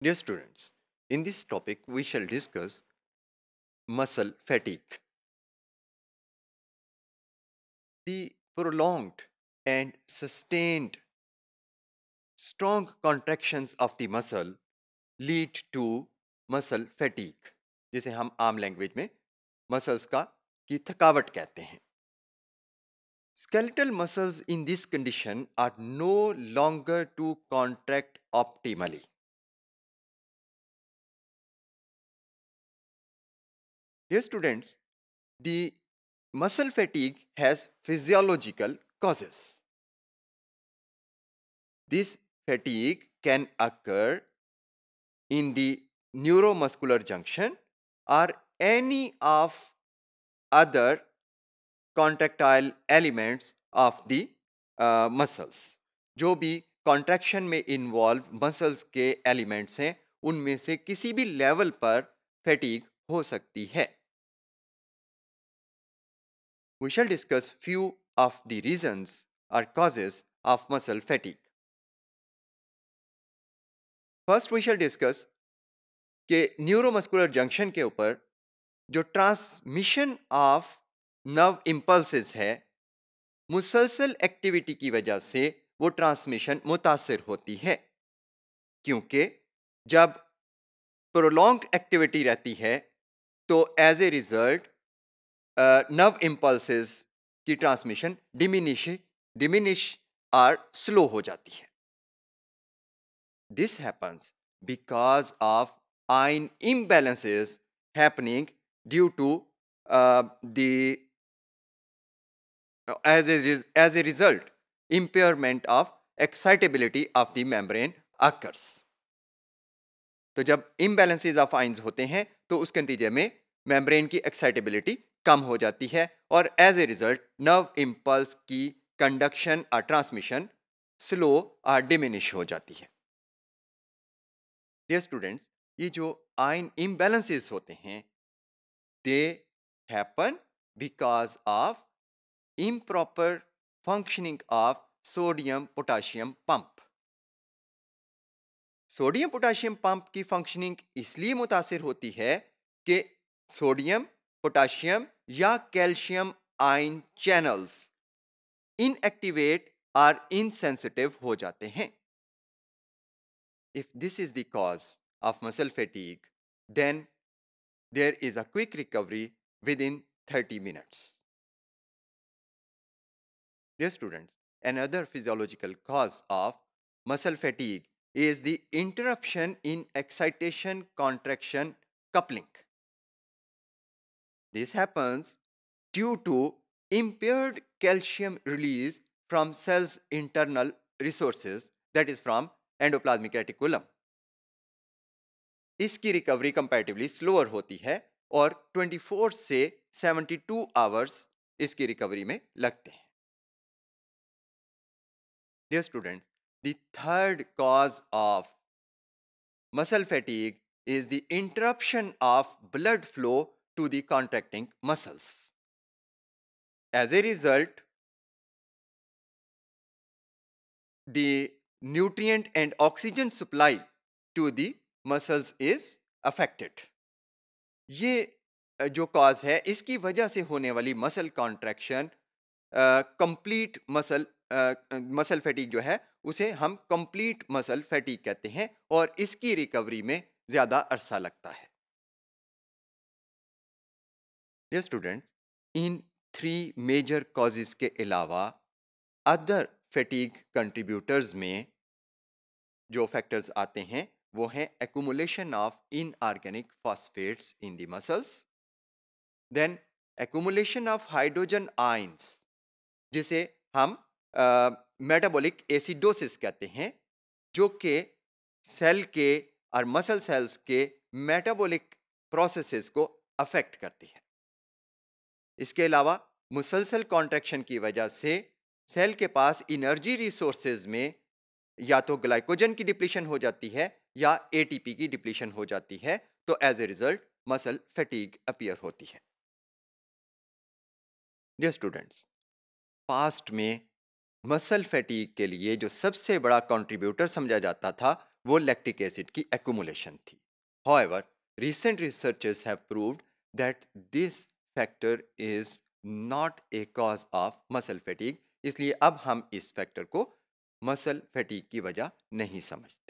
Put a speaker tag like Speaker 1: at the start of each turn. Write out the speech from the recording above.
Speaker 1: Dear students, in this topic we shall discuss muscle fatigue. The
Speaker 2: prolonged and sustained strong contractions of the muscle lead to muscle fatigue जिसे हम आम language में muscles का की थकावट कहते हैं skeletal muscles in this condition are no longer to contract
Speaker 1: optimally
Speaker 2: Dear students, the muscle fatigue has physiological causes. This fatigue can occur in the neuromuscular junction or any of other contractile elements of the uh, muscles. जो भी contraction में involve muscles के elements हैं उनमें से किसी भी level पर fatigue हो सकती है we shall discuss few of the reasons or causes of muscle fatigue. First we shall discuss के न्यूरोमस्कुलर जंक्शन के ऊपर जो ट्रांसमिशन ऑफ नर्व इम्पल्सेस है मुसलसल एक्टिविटी की वजह से वो ट्रांसमिशन मुतासर होती है क्योंकि जब प्रोलॉन्ग एक्टिविटी रहती है तो as a result nerve impulses की ट्रांसमिशन डिमिनिश डिमिनिश और स्लो हो जाती है this happens because of ion imbalances happening due to the a result impairment of excitability of the membrane occurs तो जब इम्बेलेंसेज ऑफ आइंस होते हैं तो उसके नतीजे में मेम्ब्रेन की एक्साइटेबिलिटी कम हो जाती है और as a result nerve impulse की कंडक्शन और ट्रांसमिशन स्लो और डिमिनिश हो जाती है ये स्टूडेंट्स ये जो आयन इम्बेलेंसेस होते हैं they happen because of proper functioning of sodium potassium pump sodium potassium pump की फंक्शनिंग इसलिए मुतासर होती है कि sodium Potassium or calcium ion channels inactivate or insensitive. if this is the cause of muscle fatigue, then there is a quick recovery within 30 minutes. Dear students, another physiological cause of muscle fatigue is the interruption in excitation contraction coupling. This happens due to impaired calcium release from cells' internal resources, that is from endoplasmic reticulum. इसकी recovery comparatively slower होती है और 24 से 72 hours इसकी recovery में लगते हैं dear student the third cause of muscle fatigue is the interruption of blood flow to the contracting muscles. As a result,
Speaker 1: the nutrient and oxygen
Speaker 2: supply to the muscles is affected. ये जो cause है इसकी वजह से होने वाली muscle contraction complete muscle muscle fatigue जो है उसे हम कंप्लीट मसल फैटीक कहते हैं और इसकी रिकवरी में ज़्यादा अरसा लगता है dear student in three major causes के अलावा अदर फैटिक कंट्रीब्यूटर्स में जो फैक्टर्स आते हैं वो हैं accumulation of inorganic phosphates in the muscles then accumulation of hydrogen ions जिसे हम मेटाबॉलिक uh, एसिडोसिस कहते हैं जो कि सेल के और मसल सेल्स के मेटाबॉलिक प्रोसेसेस को अफेक्ट करती है इसके अलावा मुसलसल कॉन्ट्रैक्शन की वजह से सेल के पास इनर्जी रिसोर्सेज में या तो ग्लाइकोजन की डिप्लीशन हो जाती है या एटीपी की डिप्लीशन हो जाती है तो as a result muscle fatigue appear होती है डियर स्टूडेंट्स पास्ट में मसल फटीग के लिए जो सबसे बड़ा कंट्रीब्यूटर समझा जाता था वो लैक्टिक एसिड की एकूमुलेशन थी however recent researches have proved that this factor is not a cause of muscle fatigue इसलिए अब हम इस फैक्टर को मसल फैटीक की वजह नहीं समझते